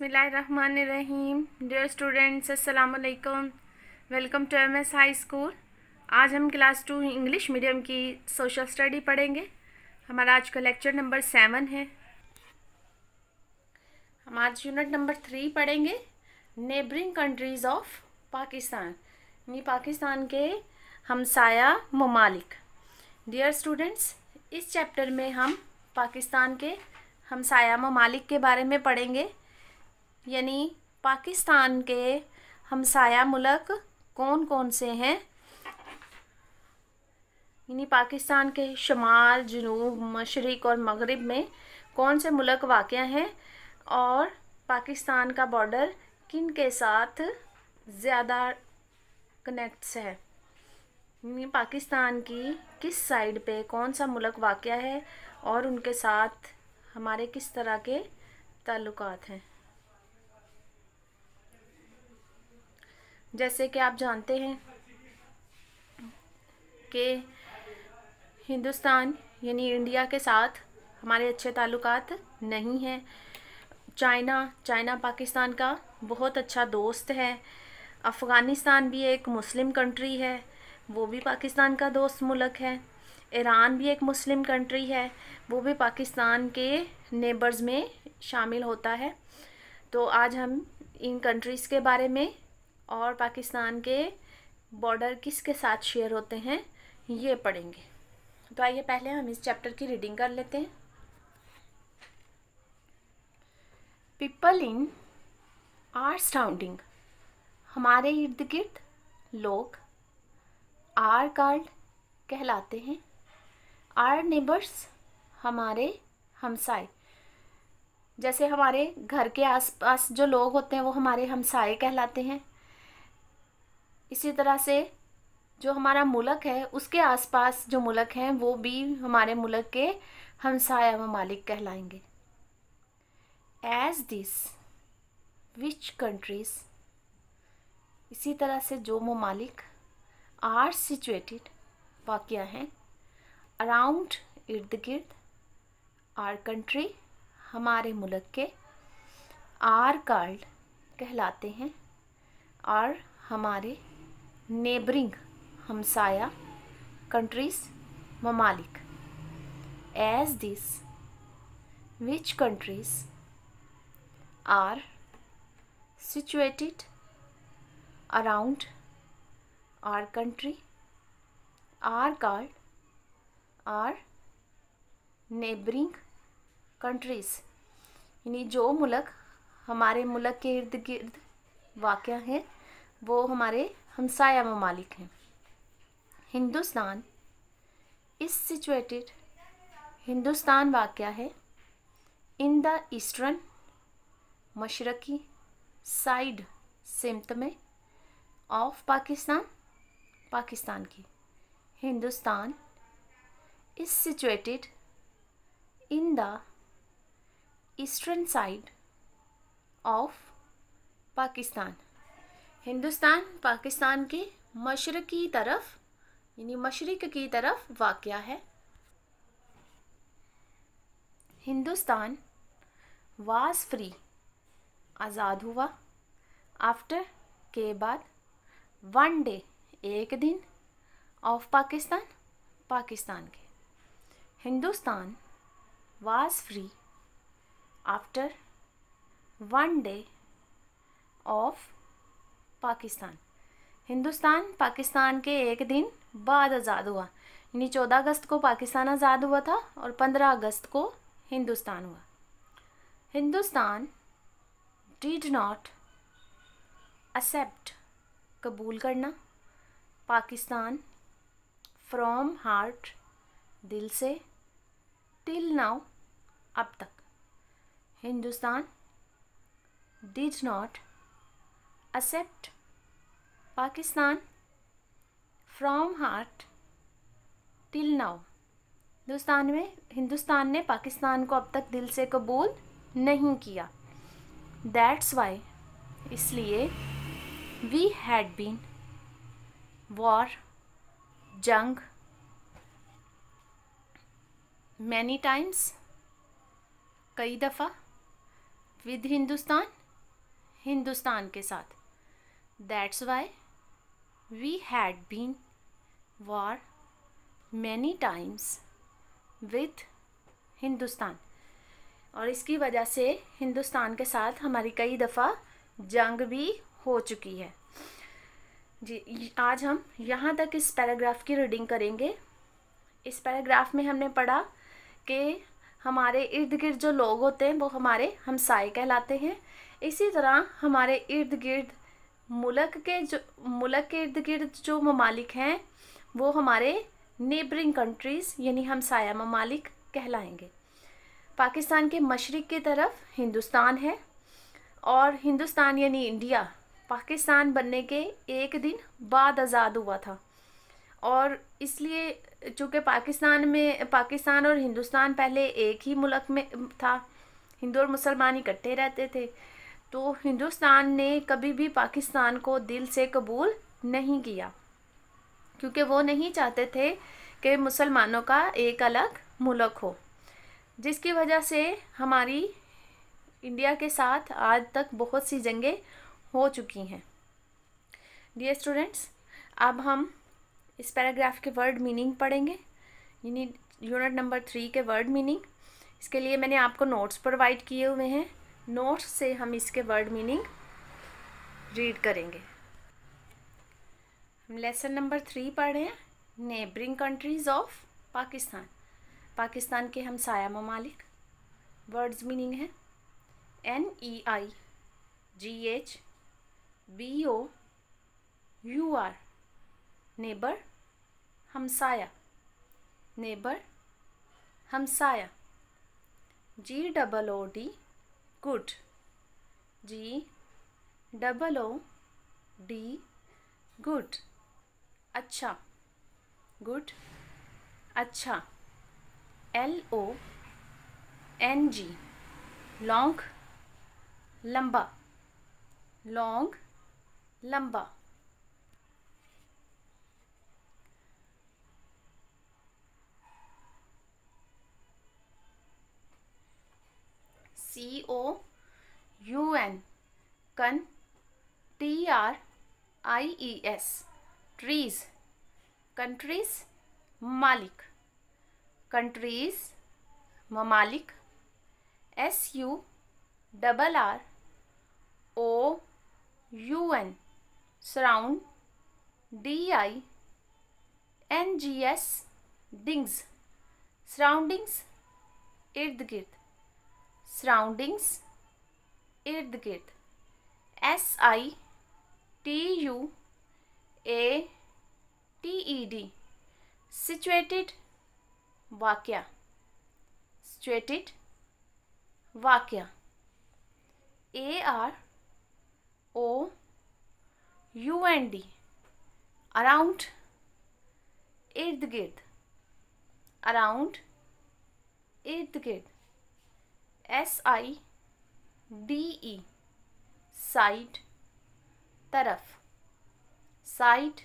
बसमिलीम dear students वालेकुम welcome to M S high school आज हम क्लास टू इंग्लिश मीडियम की सोशल स्टडी पढ़ेंगे हमारा आज का लेक्चर नंबर सेवन है हम आज यूनिट नंबर थ्री पढ़ेंगे नेबरिंग कंट्रीज़ ऑफ पाकिस्तान यानी पाकिस्तान के हमसाया ममालिक डियर स्टूडेंट्स इस चैप्टर में हम पाकिस्तान के हमसाया ममालिक के बारे में पढ़ेंगे यानी पाकिस्तान के हमसाया मुल्क कौन कौन से हैं यानी पाकिस्तान के शुमाल जनूब मशरक़ और मगरब में कौन से मुल्क वाक़ हैं और पाकिस्तान का बॉर्डर किन के साथ ज़्यादा कनेक्ट्स है पाकिस्तान की किस साइड पे कौन सा मुल्क वाक़ है और उनके साथ हमारे किस तरह के ताल्लुकात हैं जैसे कि आप जानते हैं कि हिंदुस्तान यानी इंडिया के साथ हमारे अच्छे ताल्लुक नहीं हैं चाइना चाइना पाकिस्तान का बहुत अच्छा दोस्त है अफ़गानिस्तान भी एक मुस्लिम कंट्री है वो भी पाकिस्तान का दोस्त मुल्क है ईरान भी एक मुस्लिम कंट्री है वो भी पाकिस्तान के नेबर्स में शामिल होता है तो आज हम इन कंट्रीज़ के बारे में और पाकिस्तान के बॉर्डर किसके साथ शेयर होते हैं ये पढ़ेंगे तो आइए पहले हम इस चैप्टर की रीडिंग कर लेते हैं पीपल इन आर साउंडिंग हमारे इर्द गिर्द लोग आर कार्ड कहलाते हैं आर नेबर्स हमारे हमसाए जैसे हमारे घर के आसपास जो लोग होते हैं वो हमारे हमसाए कहलाते हैं इसी तरह से जो हमारा मुल्क है उसके आसपास जो मुल्क हैं वो भी हमारे मुल्क के हमसाया ममालिक कहलाएंगे एज दिस विच कंट्रीज़ इसी तरह से जो ममालिक आर सिचुएटेड वाक़ हैं अराउंड इर्द गिर्द आर कंट्री हमारे मुल्क के आर कार्ड कहलाते हैं आर हमारे नेबरिंग हमसाया कंट्रीज ममालिक as this which countries are situated around our country are called our neighbouring countries यानी जो मुलक हमारे मुलक के इर्द गिर्द वाक़ हैं वो हमारे हमसाया ममालिक हैं हिंदुस्तान इस सिचुएटेड हिंदुस्तान वाक़ है इन द ईस्टर्न मशरकी साइड सिमत में ऑफ पाकिस्तान पाकिस्तान की Hindustan is situated in the eastern side of Pakistan Hindustan Pakistan के मशर की तरफ यानी मशरक़ की तरफ वाक़ है हिंदुस्तान वाज फ्री आज़ाद हुआ आफ्टर के बाद वन डे एक दिन ऑफ पाकिस्तान पाकिस्तान के Hindustan was free after one day of Pakistan Hindustan Pakistan के एक दिन बाद आज़ाद हुआ यानी चौदह अगस्त को पाकिस्तान आज़ाद हुआ था और पंद्रह अगस्त को हिंदुस्तान हुआ हिंदुस्तान डिड नॉट एक्सेप्ट कबूल करना पाकिस्तान फ्रॉम हार्ट दिल से टिल नाउ अब तक Hindustan did not accept Pakistan from heart till now Hindustan में हिंदुस्तान ने पाकिस्तान को अब तक दिल से कबूल नहीं किया दैट्स वाई इसलिए वी हैड बीन वॉर जंग मैनी टाइम्स कई दफ़ा विद हिंदुस्तान हिंदुस्तान के साथ that's why we had been war many times with Hindustan और इसकी वजह से हिंदुस्तान के साथ हमारी कई दफ़ा जंग भी हो चुकी है जी आज हम यहाँ तक इस पैराग्राफ की रीडिंग करेंगे इस पैराग्राफ में हमने पढ़ा कि हमारे इर्द गिर्द जो लोग होते हैं वो हमारे हमसाए कहलाते हैं इसी तरह हमारे इर्द गिर्द मुलक के जो मुलक के इर्द गिर्द जो ममालिक हैं वो हमारे नेबरिंग कंट्रीज़ यानी साया ममालिक कहलाएंगे पाकिस्तान के मशरक़ की तरफ हिंदुस्तान है और हिंदुस्तान यानी इंडिया पाकिस्तान बनने के एक दिन बाद आज़ाद हुआ था और इसलिए चूँकि पाकिस्तान में पाकिस्तान और हिंदुस्तान पहले एक ही मुल्क में था हिंदू और मुसलमान इकट्ठे रहते थे तो हिंदुस्तान ने कभी भी पाकिस्तान को दिल से कबूल नहीं किया क्योंकि वो नहीं चाहते थे कि मुसलमानों का एक अलग मुल्क हो जिसकी वजह से हमारी इंडिया के साथ आज तक बहुत सी जंगें हो चुकी हैं डियर स्टूडेंट्स अब हम इस पैराग्राफ के वर्ड मीनिंग पढ़ेंगे यूनिट नंबर थ्री के वर्ड मीनिंग इसके लिए मैंने आपको नोट्स प्रोवाइड किए हुए हैं नोट से हम इसके वर्ड मीनिंग रीड करेंगे हम लेसन नंबर थ्री पढ़ रहे हैं neighbouring countries of Pakistan Pakistan के हमसाया ममालिक वर्ड्स मीनिंग है N E I G H B O U R neighbour हमसाया नेबर हमसाया G double O D good G double O D good अच्छा गुड अच्छा L O N G long लंबा long लंबा C O U N coun T R I E S tries countries मालिक countries ममालिक S U double R O U N surround D I N G S dings surroundings इर्द गिर्द surroundings इर्द गिर्द S I T U A T E D situated वाक्य situated वाक्य A R O U N D around इर्द गिर्द around इर्द गिर्द S I D E side तरफ साइड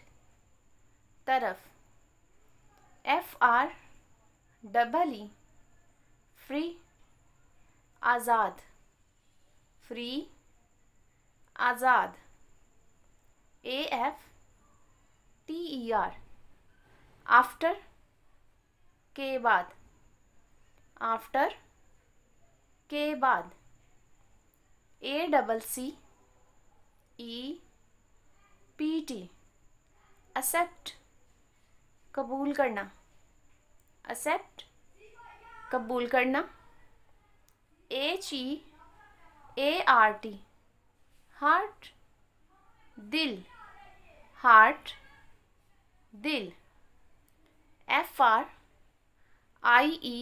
तरफ F R double E free आज़ाद फ्री आज़ाद A F T E R after के बाद आफ्टर के बाद A double C E P T accept कबूल करना एक्सेप्ट कबूल करना H E A R T heart दिल हार्ट दिल F R I E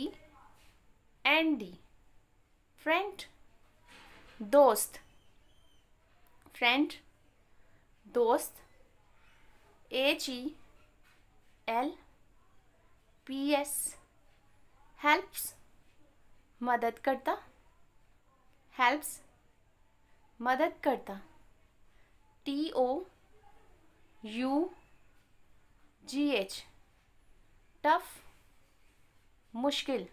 N D friend दोस्त फ्रेंड दोस्त A G L P S helps मदद करता हेल्प्स मदद करता T O U G H tough मुश्किल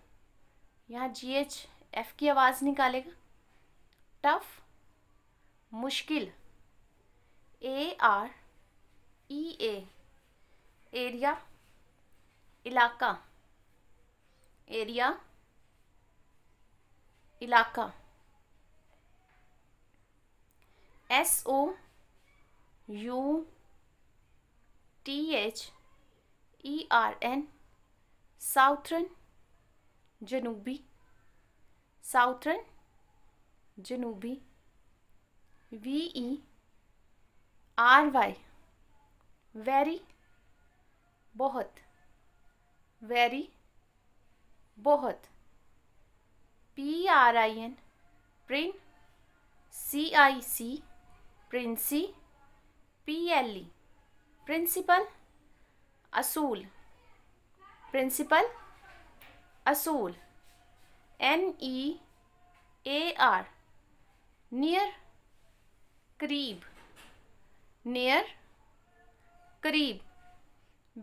यहाँ जी एच एफ की आवाज़ निकालेगा टफ मुश्किल A R E A area इलाका एरिया इलाका S O U T H E R N southern जनूबी साउथर्न जनूबी V E R Y very बहुत वेरी बहुत P R I N prin C I C princi P L E principle असूल principle असूल N E A R near करीब near करीब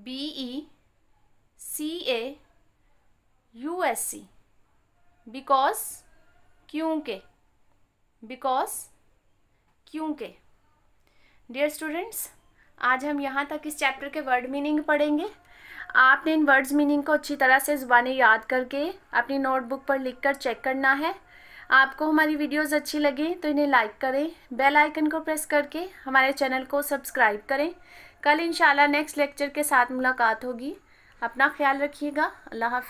B E C A U S E because क्योंकि because क्योंकि dear students आज हम यहाँ तक इस चैप्टर के वर्ड मीनिंग पढ़ेंगे आपने इन वर्ड्स मीनिंग को अच्छी तरह से ज़ुबानी याद करके अपनी नोटबुक पर लिख कर चेक करना है आपको हमारी वीडियोस अच्छी लगे तो इन्हें लाइक करें बेल आइकन को प्रेस करके हमारे चैनल को सब्सक्राइब करें कल इंशाल्लाह नेक्स्ट लेक्चर के साथ मुलाकात होगी अपना ख्याल रखिएगा अल्लाह